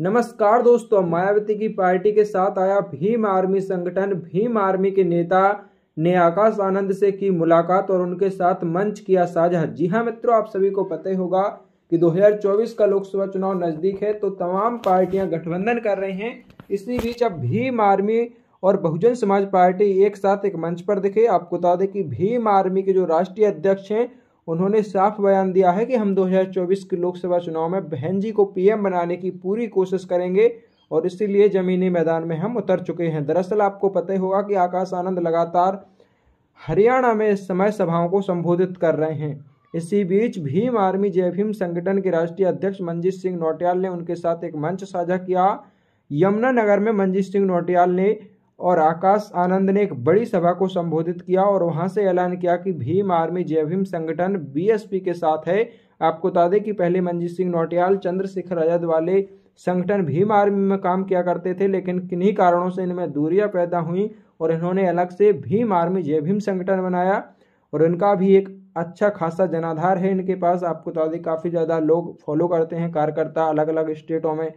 नमस्कार दोस्तों मायावती की पार्टी के साथ आया भीम आर्मी संगठन भीम आर्मी के नेता ने आकाश आनंद से की मुलाकात और उनके साथ मंच किया साझा जी हाँ मित्रों आप सभी को पता होगा कि 2024 का लोकसभा चुनाव नज़दीक है तो तमाम पार्टियां गठबंधन कर रहे हैं इसी बीच अब भीम आर्मी और बहुजन समाज पार्टी एक साथ एक मंच पर दिखे आपको बता दें कि भीम आर्मी के जो राष्ट्रीय अध्यक्ष हैं उन्होंने साफ बयान दिया है कि हम 2024 के लोकसभा चुनाव में बहन जी को पीएम बनाने की पूरी कोशिश करेंगे और इसीलिए जमीनी मैदान में हम उतर चुके हैं दरअसल आपको पता होगा कि आकाश आनंद लगातार हरियाणा में इस समय सभाओं को संबोधित कर रहे हैं इसी बीच भीम आर्मी जय भीम संगठन के राष्ट्रीय अध्यक्ष मंजीत सिंह नोटियाल ने उनके साथ एक मंच साझा किया यमुनानगर में मंजीत सिंह नोटियाल ने और आकाश आनंद ने एक बड़ी सभा को संबोधित किया और वहां से ऐलान किया कि भीम आर्मी जय भीम संगठन बीएसपी के साथ है आपको बता दें कि पहले मंजीत सिंह नोटियाल चंद्रशेखर आजाद वाले संगठन भीम आर्मी में काम किया करते थे लेकिन किन्हीं कारणों से इनमें दूरियां पैदा हुई और इन्होंने अलग से भीम आर्मी जय भीम संगठन बनाया और इनका भी एक अच्छा खासा जनाधार है इनके पास आपको बता दें काफ़ी ज़्यादा लोग फॉलो करते हैं कार्यकर्ता अलग अलग स्टेटों में